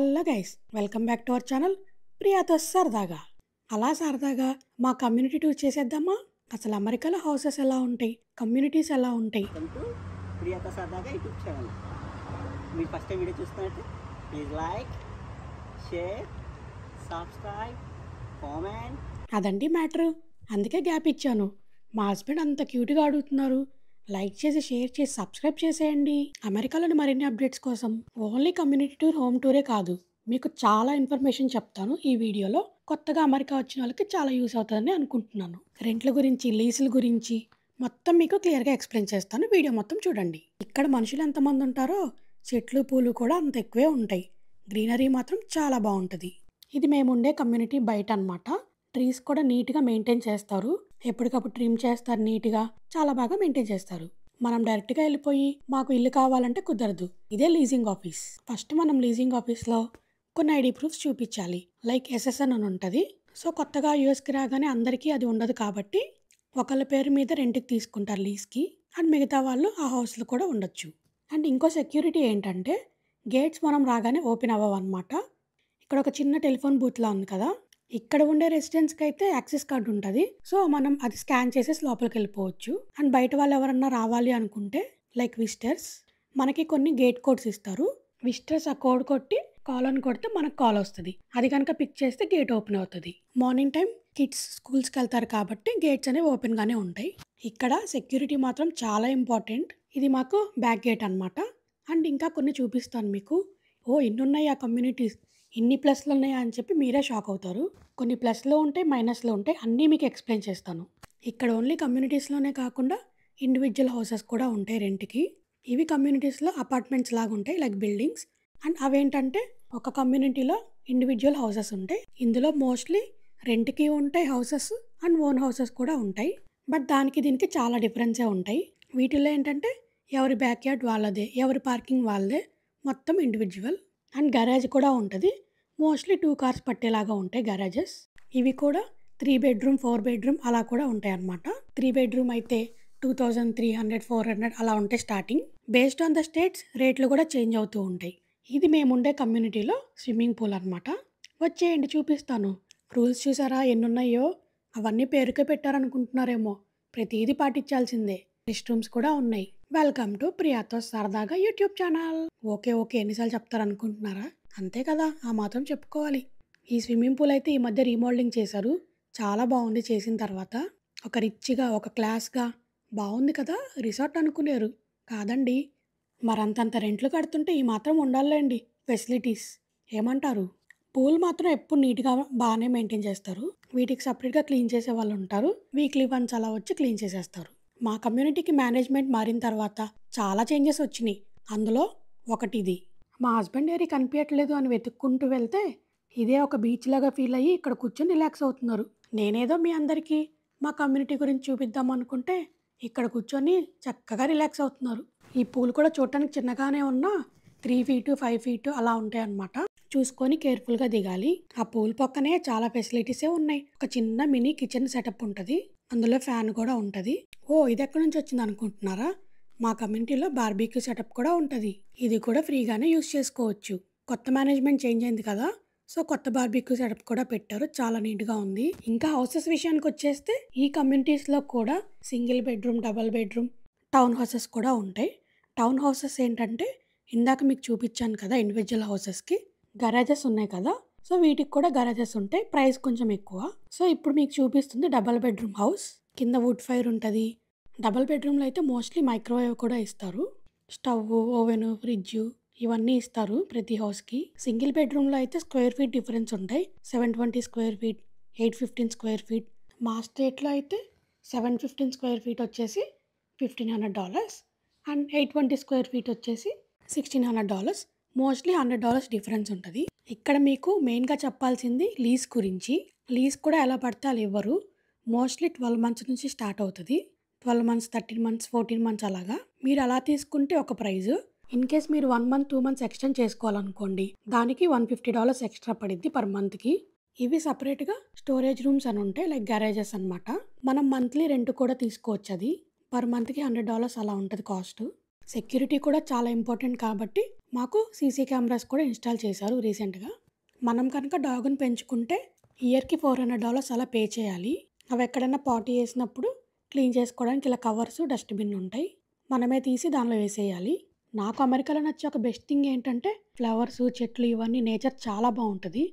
hello guys welcome back to our channel ప్రియాతో సరదాగా అలా సరదాగా మా కమ్యూనిటీ టూర్ చేసేద్దామా అసలు అమెరికాలో హౌసెస్ ఎలా ఉంటాయి కమ్యూనిటీస్ ఎలా ఉంటాయి ప్రియాతో సరదాగా యూట్యూబ్ ఛానల్ మీ ఫస్ట్ వీడియో చూస్తున్నట్టు please like share subscribe comment అదండి మ్యాటర్ అందుకే గ్యాప్ ఇచ్చాను మా హస్బెండ్ అంత క్యూట్గా అడుగుతున్నారు లైక్ చేసి షేర్ చేసి సబ్స్క్రైబ్ చేసేయండి అమెరికాలోని మరిన్ని అప్డేట్స్ కోసం ఓన్లీ కమ్యూనిటీ టూర్ హోమ్ టూరే కాదు మీకు చాలా ఇన్ఫర్మేషన్ చెప్తాను ఈ వీడియోలో కొత్తగా అమెరికా వచ్చిన వాళ్ళకి చాలా యూస్ అవుతుందని అనుకుంటున్నాను రెంట్ల గురించి లీజుల గురించి మొత్తం మీకు క్లియర్గా ఎక్స్ప్లెయిన్ చేస్తాను వీడియో మొత్తం చూడండి ఇక్కడ మనుషులు ఎంతమంది ఉంటారో చెట్లు పూలు కూడా అంత ఎక్కువే ఉంటాయి గ్రీనరీ మాత్రం చాలా బాగుంటుంది ఇది మేము ఉండే కమ్యూనిటీ బయట అనమాట ట్రీస్ కూడా నీట్గా మెయింటైన్ చేస్తారు ఎప్పటికప్పుడు ట్రిమ్ చేస్తారు నీట్గా చాలా బాగా మెయింటైన్ చేస్తారు మనం డైరెక్ట్గా వెళ్ళిపోయి మాకు ఇల్లు కావాలంటే కుదరదు ఇదే లీజింగ్ ఆఫీస్ ఫస్ట్ మనం లీజింగ్ ఆఫీస్లో కొన్ని ఐడి ప్రూఫ్స్ చూపించాలి లైక్ ఎస్ఎస్ఎన్ అని ఉంటుంది సో కొత్తగా యూఎస్కి రాగానే అందరికీ అది ఉండదు కాబట్టి ఒకళ్ళ పేరు మీద రెంట్కి తీసుకుంటారు లీజ్కి అండ్ మిగతా వాళ్ళు ఆ హౌస్లో కూడా ఉండొచ్చు అండ్ ఇంకో సెక్యూరిటీ ఏంటంటే గేట్స్ మనం రాగానే ఓపెన్ అవ్వవన్నమాట ఇక్కడ ఒక చిన్న టెలిఫోన్ బూత్లా ఉంది కదా ఇక్కడ ఉండే రెసిడెంట్స్కి అయితే యాక్సెస్ కార్డు ఉంటుంది సో మనం అది స్కాన్ చేసేసి లోపలికి వెళ్ళిపోవచ్చు అండ్ బయట వాళ్ళు ఎవరన్నా రావాలి అనుకుంటే లైక్ విజిటర్స్ మనకి కొన్ని గేట్ కోడ్స్ ఇస్తారు విజిటర్స్ ఆ కోడ్ కొట్టి కాల్ అని కొడితే మనకు కాల్ వస్తుంది అది కనుక పిక్ చేస్తే గేట్ ఓపెన్ అవుతుంది మార్నింగ్ టైం కిడ్స్ స్కూల్స్కి వెళ్తారు కాబట్టి గేట్స్ అనేవి ఓపెన్గానే ఉంటాయి ఇక్కడ సెక్యూరిటీ మాత్రం చాలా ఇంపార్టెంట్ ఇది మాకు బ్యాక్ గేట్ అనమాట అండ్ ఇంకా కొన్ని చూపిస్తాను మీకు ఓ ఎన్నున్నాయి ఆ కమ్యూనిటీస్ ఇన్ని ప్లస్లు ఉన్నాయా అని చెప్పి మీరే షాక్ అవుతారు కొన్ని ప్లస్లో ఉంటాయి మైనస్లో ఉంటాయి అన్నీ మీకు ఎక్స్ప్లెయిన్ చేస్తాను ఇక్కడ ఓన్లీ కమ్యూనిటీస్లోనే కాకుండా ఇండివిజువల్ హౌసెస్ కూడా ఉంటాయి రెంట్కి ఇవి కమ్యూనిటీస్లో అపార్ట్మెంట్స్ లాగా ఉంటాయి లైక్ బిల్డింగ్స్ అండ్ అవేంటంటే ఒక కమ్యూనిటీలో ఇండివిజువల్ హౌసెస్ ఉంటాయి ఇందులో మోస్ట్లీ రెంట్కి ఉంటాయి హౌసెస్ అండ్ ఓన్ హౌసెస్ కూడా ఉంటాయి బట్ దానికి దీనికి చాలా డిఫరెన్సే ఉంటాయి వీటిలో ఏంటంటే ఎవరి బ్యాక్ యార్డ్ వాళ్ళదే ఎవరి పార్కింగ్ వాళ్ళదే మొత్తం ఇండివిజువల్ అండ్ గ్యారేజ్ కూడా ఉంటుంది మోస్ట్లీ టూ కార్స్ పట్టేలాగా ఉంటాయి గ్యారేజెస్ ఇవి కూడా త్రీ బెడ్రూమ్ ఫోర్ బెడ్రూమ్ అలా కూడా ఉంటాయి అన్నమాట త్రీ బెడ్రూమ్ అయితే two thousand three hundred four hundred అలా ఉంటాయి starting based on the states రేట్లు కూడా చేంజ్ అవుతూ ఉంటాయి ఇది మేముండే కమ్యూనిటీలో స్విమ్మింగ్ పూల్ అనమాట వచ్చేయండి చూపిస్తాను రూల్స్ చూసారా ఎన్ని ఉన్నాయో అవన్నీ పేరుకే పెట్టారనుకుంటున్నారేమో ప్రతిదీ పాటించాల్సిందే రెస్ట్ రూమ్స్ కూడా ఉన్నాయి వెల్కమ్ టు ప్రియాతో సరదాగా యూట్యూబ్ ఛానల్ ఓకే ఓకే ఎన్నిసార్లు చెప్తారనుకుంటున్నారా అంతే కదా ఆ మాత్రం చెప్పుకోవాలి ఈ స్విమ్మింగ్ పూల్ అయితే ఈ మధ్య రీమోల్డింగ్ చేశారు చాలా బాగుంది చేసిన తర్వాత ఒక రిచ్గా ఒక క్లాస్గా బాగుంది కదా రిసార్ట్ అనుకునేరు కాదండి మరంతంత రెంట్లు కడుతుంటే ఈ మాత్రం ఉండాలండి ఫెసిలిటీస్ ఏమంటారు పూల్ మాత్రం ఎప్పుడు నీట్గా బాగానే మెయింటైన్ చేస్తారు వీటికి సపరేట్గా క్లీన్ చేసే వాళ్ళు ఉంటారు వీక్లీ వన్స్ అలా వచ్చి క్లీన్ చేసేస్తారు మా కమ్యూనిటీకి మేనేజ్మెంట్ మారిన తర్వాత చాలా చేంజెస్ వచ్చినాయి అందులో ఒకటిది మా హస్బెండ్ ఏరీ కనిపించట్లేదు అని వెతుక్కుంటూ వెళ్తే ఇదే ఒక బీచ్ లాగా ఫీల్ అయ్యి ఇక్కడ కూర్చొని రిలాక్స్ అవుతున్నారు నేనేదో మీ అందరికీ మా కమ్యూనిటీ గురించి చూపిద్దాం అనుకుంటే ఇక్కడ కూర్చొని చక్కగా రిలాక్స్ అవుతున్నారు ఈ పూలు కూడా చూడటానికి చిన్నగానే ఉన్నా త్రీ ఫీటు ఫైవ్ ఫీటు అలా ఉంటాయి అన్నమాట చూసుకొని కేర్ఫుల్గా దిగాలి ఆ పూల పక్కనే చాలా ఫెసిలిటీసే ఉన్నాయి ఒక చిన్న మినీ కిచెన్ సెటప్ ఉంటుంది అందులో ఫ్యాన్ కూడా ఉంటుంది ఓ ఇది ఎక్కడి నుంచి వచ్చింది అనుకుంటున్నారా మా కమ్యూనిటీలో బార్బీక్యూ సెటప్ కూడా ఉంటుంది ఇది కూడా ఫ్రీగానే యూస్ చేసుకోవచ్చు కొత్త మేనేజ్మెంట్ చేంజ్ అయింది కదా సో కొత్త బార్బీక్యూ సెటప్ కూడా పెట్టారు చాలా నీట్గా ఉంది ఇంకా హౌసెస్ విషయానికి వచ్చేస్తే ఈ కమ్యూనిటీస్లో కూడా single bedroom double bedroom town houses కూడా ఉంటాయి టౌన్ హౌసెస్ ఏంటంటే ఇందాక మీకు చూపించాను కదా ఇండివిజువల్ హౌసెస్కి గరాజెస్ ఉన్నాయి కదా సో వీటికి కూడా గరాజెస్ ఉంటాయి ప్రైస్ కొంచెం ఎక్కువ సో ఇప్పుడు మీకు చూపిస్తుంది డబల్ బెడ్రూమ్ హౌస్ కింద వుడ్ ఫైర్ ఉంటుంది డబల్ బెడ్రూమ్లో అయితే మోస్ట్లీ మైక్రోవేవ్ కూడా ఇస్తారు స్టవ్ ఓవెన్ ఫ్రిడ్జ్ ఇవన్నీ ఇస్తారు ప్రతి హౌస్కి సింగిల్ బెడ్రూమ్లో అయితే స్క్వేర్ ఫీట్ డిఫరెన్స్ ఉంటాయి seven twenty square feet eight fifteen square feet మా స్టేట్లో అయితే సెవెన్ ఫిఫ్టీన్ స్క్వేర్ ఫీట్ వచ్చేసి fifteen hundred dollars and eight twenty square feet వచ్చేసి sixteen hundred dollars mostly hundred dollars difference ఉంటుంది ఇక్కడ మీకు మెయిన్గా చెప్పాల్సింది లీజ్ గురించి లీజ్ కూడా ఎలా పడితే అలా ఇవ్వరు మోస్ట్లీ ట్వెల్వ్ మంత్స్ నుంచి స్టార్ట్ అవుతుంది twelve months thirteen months fourteen months అలాగా మీరు అలా తీసుకుంటే ఒక ప్రైజ్ ఇన్ కేస్ మీరు one month two months extend చేసుకోవాలనుకోండి దానికి వన్ ఫిఫ్టీ డాలర్స్ ఎక్స్ట్రా పడిద్ది పర్ మంత్కి ఇవి సపరేట్గా స్టోరేజ్ రూమ్స్ అని ఉంటాయి లైక్ గ్యారేజెస్ అనమాట మనం మంత్లీ రెంట్ కూడా తీసుకోవచ్చు అది పర్ మంత్కి హండ్రెడ్ డాలర్స్ అలా ఉంటుంది కాస్ట్ సెక్యూరిటీ కూడా చాలా ఇంపార్టెంట్ కాబట్టి మాకు సీసీ కెమెరాస్ కూడా ఇన్స్టాల్ చేశారు రీసెంట్గా మనం కనుక డాగ్ను పెంచుకుంటే ఇయర్కి ఫోర్ హండ్రెడ్ డాలర్స్ అలా పే చేయాలి అవి ఎక్కడైనా పార్టీ చేసినప్పుడు క్లీన్ చేసుకోవడానికి ఇలా కవర్స్ డస్ట్బిన్ ఉంటాయి మనమే తీసి దానిలో వేసేయాలి నాకు అమెరికాలో నచ్చే ఒక బెస్ట్ థింగ్ ఏంటంటే ఫ్లవర్స్ చెట్లు ఇవన్నీ నేచర్ చాలా బాగుంటుంది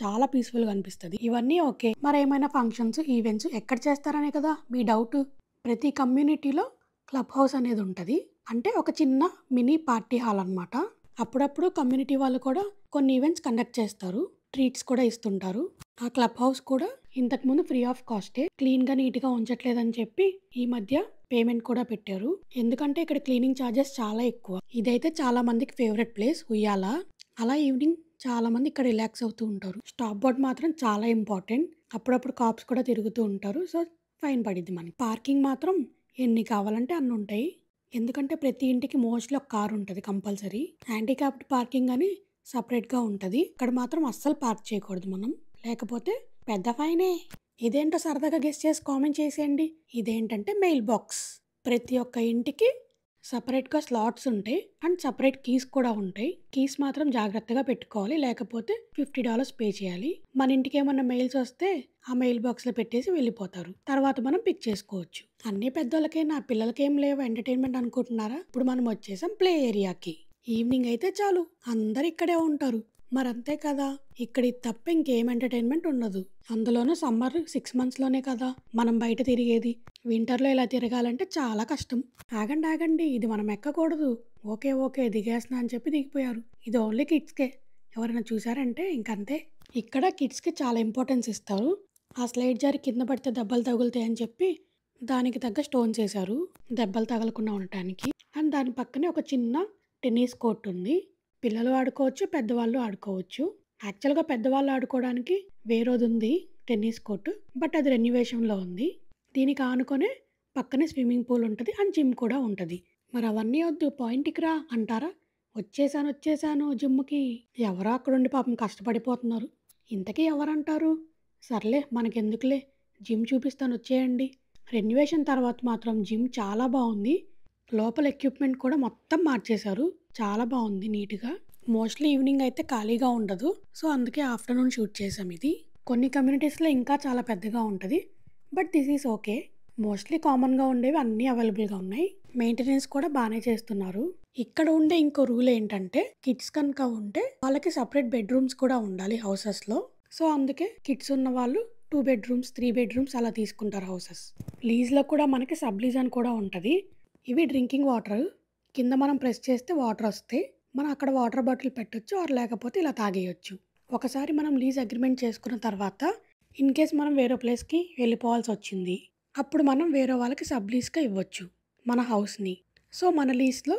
చాలా పీస్ఫుల్గా అనిపిస్తుంది ఇవన్నీ ఓకే మరి ఏమైనా ఫంక్షన్స్ ఈవెంట్స్ ఎక్కడ చేస్తారనే కదా మీ డౌట్ ప్రతి కమ్యూనిటీలో క్లబ్ హౌస్ అనేది ఉంటుంది అంటే ఒక చిన్న మినీ పార్టీ హాల్ అనమాట అప్పుడప్పుడు కమ్యూనిటీ వాళ్ళు కూడా కొన్ని ఈవెంట్స్ కండక్ట్ చేస్తారు ట్రీట్స్ కూడా ఇస్తుంటారు ఆ క్లబ్ హౌస్ కూడా ఇంతకుముందు ఫ్రీ ఆఫ్ కాస్టే క్లీన్గా నీట్గా ఉంచట్లేదని చెప్పి ఈ మధ్య పేమెంట్ కూడా పెట్టారు ఎందుకంటే ఇక్కడ క్లీనింగ్ చార్జెస్ చాలా ఎక్కువ ఇదైతే చాలా మందికి ఫేవరెట్ ప్లేస్ ఉయ్యాల అలా ఈవినింగ్ చాలా మంది ఇక్కడ రిలాక్స్ అవుతూ ఉంటారు స్టాప్ బోర్డ్ మాత్రం చాలా ఇంపార్టెంట్ అప్పుడప్పుడు కాప్స్ కూడా తిరుగుతూ ఉంటారు సో ఫైన్ పడిద్ది మనకి పార్కింగ్ మాత్రం ఎన్ని కావాలంటే అన్ని ఉంటాయి ఎందుకంటే ప్రతి ఇంటికి మోస్ట్లీ ఒక కార్ ఉంటుంది కంపల్సరీ హ్యాండిక్యాప్డ్ పార్కింగ్ అని సపరేట్గా ఉంటుంది ఇక్కడ మాత్రం అస్సలు పార్క్ చేయకూడదు మనం లేకపోతే పెద్ద ఫైనే ఇదేంటో సరదాగా గెస్ట్ చేసి కామెంట్ చేసేయండి ఇదేంటంటే మెయిల్ బాక్స్ ప్రతి ఒక్క ఇంటికి సపరేట్గా స్లాట్స్ ఉంటాయి అండ్ సపరేట్ కీస్ కూడా ఉంటాయి కీస్ మాత్రం జాగ్రత్తగా పెట్టుకోవాలి లేకపోతే ఫిఫ్టీ డాలర్స్ పే చేయాలి మన ఇంటికి ఏమన్నా మెయిల్స్ వస్తే ఆ మెయిల్ బాక్స్లో పెట్టేసి వెళ్ళిపోతారు తర్వాత మనం పిక్ చేసుకోవచ్చు అన్ని పెద్దోళ్ళకే నా పిల్లలకేం లేవు ఎంటర్టైన్మెంట్ అనుకుంటున్నారా ఇప్పుడు మనం వచ్చేసాం ప్లే ఏరియాకి ఈవినింగ్ అయితే చాలు అందరు ఇక్కడే ఉంటారు మరంతే కదా ఇక్కడి తప్ప ఇంకేం ఎంటర్టైన్మెంట్ ఉండదు అందులోనూ సమ్మర్ సిక్స్ మంత్స్లోనే కదా మనం బయట తిరిగేది వింటర్లో ఇలా తిరగాలంటే చాలా కష్టం ఆగండి ఆగండి ఇది మనం ఎక్కకూడదు ఓకే ఓకే దిగేస్తున్నా అని చెప్పి దిగిపోయారు ఇది ఓన్లీ కిడ్స్కే ఎవరైనా చూసారంటే ఇంకంతే ఇక్కడ కిడ్స్కి చాలా ఇంపార్టెన్స్ ఇస్తారు ఆ స్లైడ్ జారి కింద పడితే దెబ్బలు తగులుతాయి అని చెప్పి దానికి తగ్గ స్టోన్స్ వేశారు దెబ్బలు తగలకుండా ఉండటానికి అండ్ దాని పక్కనే ఒక చిన్న టెన్నిస్ కోర్ట్ ఉంది పిల్లలు ఆడుకోవచ్చు పెద్దవాళ్ళు ఆడుకోవచ్చు యాక్చువల్గా పెద్దవాళ్ళు ఆడుకోవడానికి వేరేది ఉంది టెన్నిస్ కోర్టు బట్ అది రెన్యువేషన్లో ఉంది దీనికి ఆనుకొనే పక్కనే స్విమ్మింగ్ పూల్ ఉంటుంది అండ్ జిమ్ కూడా ఉంటుంది మరి అవన్నీ వద్దు పాయింట్కి రా అంటారా వచ్చేసాను వచ్చేసాను జిమ్కి ఎవరో అక్కడుండి పాపం కష్టపడిపోతున్నారు ఇంతకీ ఎవరంటారు సర్లే మనకెందుకులే జిమ్ చూపిస్తాను వచ్చేయండి రెన్యువేషన్ తర్వాత మాత్రం జిమ్ చాలా బాగుంది లోపల ఎక్విప్మెంట్ కూడా మొత్తం మార్చేశారు చాలా బాగుంది నీట్గా మోస్ట్లీ ఈవినింగ్ అయితే ఖాళీగా ఉండదు సో అందుకే ఆఫ్టర్నూన్ షూట్ చేసాం ఇది కొన్ని కమ్యూనిటీస్లో ఇంకా చాలా పెద్దగా ఉంటుంది but this is okay mostly కామన్గా ఉండేవి అన్నీ అవైలబుల్గా ఉన్నాయి మెయింటెనెన్స్ కూడా బాగానే చేస్తున్నారు ఇక్కడ ఉండే ఇంకో రూల్ ఏంటంటే కిడ్స్ కనుక ఉంటే వాళ్ళకి సపరేట్ బెడ్రూమ్స్ కూడా ఉండాలి హౌసెస్లో సో అందుకే కిడ్స్ ఉన్న వాళ్ళు టూ బెడ్రూమ్స్ త్రీ బెడ్రూమ్స్ అలా తీసుకుంటారు హౌసెస్ లీజ్లో కూడా మనకి సబ్ అని కూడా ఉంటుంది ఇవి డ్రింకింగ్ వాటర్ కింద మనం ప్రెస్ చేస్తే వాటర్ వస్తే మనం అక్కడ వాటర్ బాటిల్ పెట్టొచ్చు ఆర్ లేకపోతే ఇలా తాగేయచ్చు ఒకసారి మనం లీజ్ అగ్రిమెంట్ చేసుకున్న తర్వాత ఇన్ కేస్ మనం వేరే ప్లేస్కి వెళ్ళిపోవాల్సి వచ్చింది అప్పుడు మనం వేరే వాళ్ళకి సబ్ లీజ్గా ఇవ్వచ్చు మన హౌస్ని సో మన లీజ్లో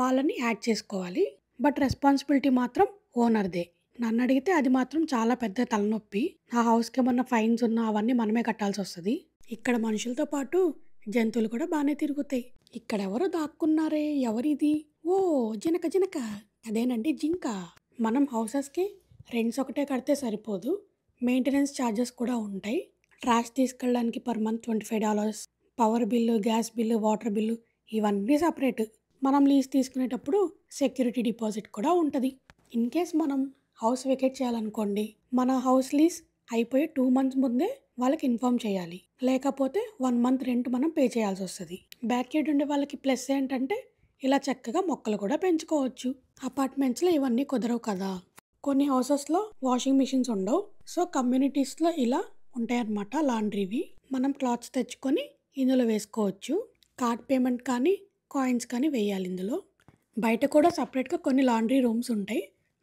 వాళ్ళని యాడ్ చేసుకోవాలి బట్ రెస్పాన్సిబిలిటీ మాత్రం ఓనర్దే నన్ను అడిగితే అది మాత్రం చాలా పెద్ద తలనొప్పి నా హౌస్కి ఏమన్నా ఫైన్స్ ఉన్నా అవన్నీ మనమే కట్టాల్సి వస్తుంది ఇక్కడ మనుషులతో పాటు జంతువులు కూడా బాగానే తిరుగుతాయి ఇక్కడ ఎవరు దాక్కున్నారే ఎవరిది ఓ జినక జినక అదేనండి జింక మనం హౌసెస్కి రెంట్స్ ఒకటే కడితే సరిపోదు మెయింటెనెన్స్ ఛార్జెస్ కూడా ఉంటాయి ట్రాష్ తీసుకెళ్ళడానికి per month twenty five dollars power bill gas bill water bill ఇవన్నీ సపరేట్ మనం లీజ్ తీసుకునేటప్పుడు సెక్యూరిటీ డిపాజిట్ కూడా ఉంటుంది ఇన్ కేస్ మనం హౌస్ వెకేట్ చేయాలనుకోండి మన హౌస్ లీజ్ అయిపోయి టూ మంత్స్ ముందే వాళ్ళకి ఇన్ఫామ్ చేయాలి లేకపోతే వన్ మంత్ రెంట్ మనం పే చేయాల్సి వస్తుంది బ్యాక్ యార్డ్ ఉండే వాళ్ళకి ప్లస్ ఏంటంటే ఇలా చక్కగా మొక్కలు కూడా పెంచుకోవచ్చు అపార్ట్మెంట్స్లో ఇవన్నీ కుదరవు కదా కొన్ని హౌసెస్లో వాషింగ్ మిషన్స్ ఉండవు సో కమ్యూనిటీస్లో ఇలా ఉంటాయన్నమాట లాండ్రీవి మనం క్లాత్స్ తెచ్చుకొని ఇందులో వేసుకోవచ్చు కార్డ్ పేమెంట్ కానీ కాయిన్స్ కానీ వేయాలి ఇందులో బయట కూడా సపరేట్గా కొన్ని లాండ్రీ రూమ్స్ ఉంటాయి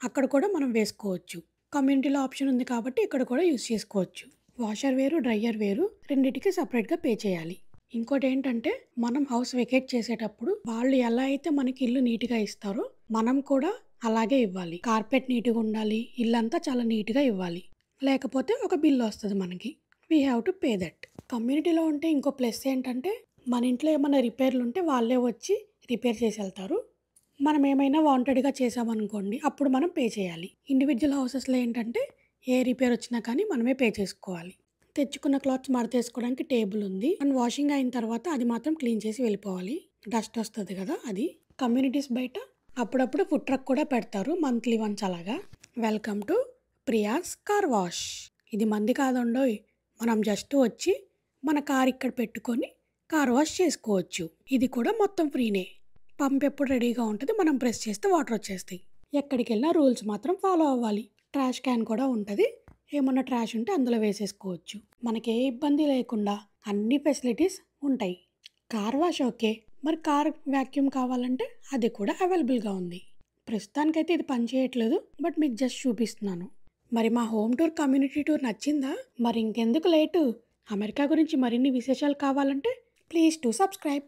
అక్కడ కూడా మనం వేసుకోవచ్చు కమ్యూనిటీలో ఆప్షన్ ఉంది కాబట్టి ఇక్కడ కూడా యూస్ చేసుకోవచ్చు వాషర్ వేరు డ్రయ్యర్ వేరు రెండింటికి సపరేట్గా పే చేయాలి ఇంకోటి ఏంటంటే మనం హౌస్ వెకేట్ చేసేటప్పుడు వాళ్ళు ఎలా అయితే మనకి ఇల్లు నీట్గా ఇస్తారో మనం కూడా అలాగే ఇవ్వాలి కార్పెట్ నీట్గా ఉండాలి ఇల్లంతా చాలా నీట్గా ఇవ్వాలి లేకపోతే ఒక బిల్లు వస్తుంది మనకి we have to pay that కమ్యూనిటీలో ఉంటే ఇంకో ప్లస్ ఏంటంటే మన ఇంట్లో ఏమైనా రిపేర్లు ఉంటే వాళ్ళే వచ్చి రిపేర్ చేసి వెళ్తారు మనం ఏమైనా వాంటెడ్గా చేసామనుకోండి అప్పుడు మనం పే చేయాలి ఇండివిజువల్ హౌసెస్లో ఏంటంటే ఏ రిపేర్ వచ్చినా కానీ మనమే పే చేసుకోవాలి తెచ్చుకున్న క్లాత్స్ మడతేసుకోవడానికి టేబుల్ ఉంది అండ్ వాషింగ్ అయిన తర్వాత అది మాత్రం క్లీన్ చేసి వెళ్ళిపోవాలి డస్ట్ వస్తుంది కదా అది కమ్యూనిటీస్ బయట అప్పుడప్పుడు ఫుడ్ ట్రక్ కూడా పెడతారు మంత్లీ వన్స్ అలాగా welcome to Priya's car wash ఇది మంది కాదండోయ్ మనం జస్ట్ వచ్చి మన కార్ ఇక్కడ పెట్టుకొని కార్ వాష్ చేసుకోవచ్చు ఇది కూడా మొత్తం ఫ్రీనే పంప్ ఎప్పుడు రెడీగా ఉంటుంది మనం ప్రెస్ చేస్తే వాటర్ వచ్చేస్తాయి ఎక్కడికి వెళ్ళినా రూల్స్ మాత్రం ఫాలో అవ్వాలి ట్రాష్ క్యాన్ కూడా ఉంటుంది ఏమన్నా ట్రాష్ ఉంటే అందులో వేసేసుకోవచ్చు మనకే ఇబ్బంది లేకుండా అన్ని ఫెసిలిటీస్ ఉంటాయి కార్ వాష్ ఓకే మరి కార్ వ్యాక్యూమ్ కావాలంటే అది కూడా అవైలబుల్గా ఉంది ప్రస్తుతానికైతే ఇది పనిచేయట్లేదు బట్ మీకు జస్ట్ చూపిస్తున్నాను మరి మా హోమ్ టూర్ కమ్యూనిటీ టూర్ నచ్చిందా మరి ఇంకెందుకు లేటు అమెరికా గురించి మరిన్ని విశేషాలు కావాలంటే ప్లీజ్ టు సబ్స్క్రైబ్